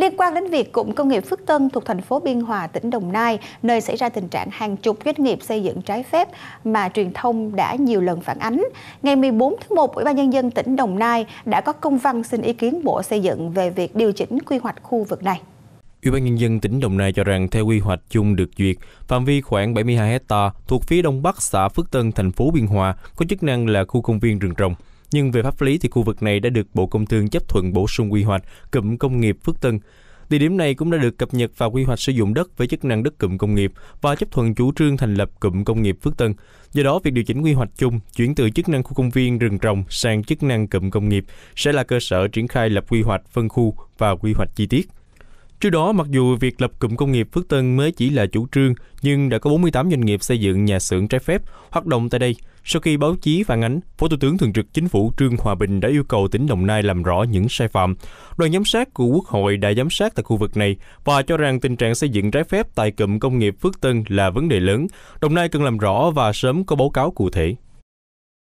liên quan đến việc cụm công nghiệp Phước Tân thuộc thành phố Biên Hòa, tỉnh Đồng Nai, nơi xảy ra tình trạng hàng chục doanh nghiệp xây dựng trái phép mà truyền thông đã nhiều lần phản ánh. Ngày 14 tháng 1, Ủy ban nhân dân tỉnh Đồng Nai đã có công văn xin ý kiến Bộ Xây dựng về việc điều chỉnh quy hoạch khu vực này. Ủy ban nhân dân tỉnh Đồng Nai cho rằng theo quy hoạch chung được duyệt, phạm vi khoảng 72 hecta thuộc phía đông bắc xã Phước Tân, thành phố Biên Hòa có chức năng là khu công viên rừng trồng nhưng về pháp lý thì khu vực này đã được Bộ Công Thương chấp thuận bổ sung quy hoạch cụm công nghiệp Phước Tân. Địa điểm này cũng đã được cập nhật vào quy hoạch sử dụng đất với chức năng đất cụm công nghiệp và chấp thuận chủ trương thành lập cụm công nghiệp Phước Tân. Do đó, việc điều chỉnh quy hoạch chung chuyển từ chức năng khu công viên rừng trồng sang chức năng cụm công nghiệp sẽ là cơ sở triển khai lập quy hoạch phân khu và quy hoạch chi tiết. Trước đó, mặc dù việc lập cụm công nghiệp Phước Tân mới chỉ là chủ trương, nhưng đã có 48 doanh nghiệp xây dựng nhà xưởng trái phép hoạt động tại đây. Sau khi báo chí phản ánh, Phó Thủ tướng Thường trực Chính phủ Trương Hòa Bình đã yêu cầu tỉnh Đồng Nai làm rõ những sai phạm. Đoàn giám sát của Quốc hội đã giám sát tại khu vực này và cho rằng tình trạng xây dựng trái phép tại cụm công nghiệp Phước Tân là vấn đề lớn. Đồng Nai cần làm rõ và sớm có báo cáo cụ thể.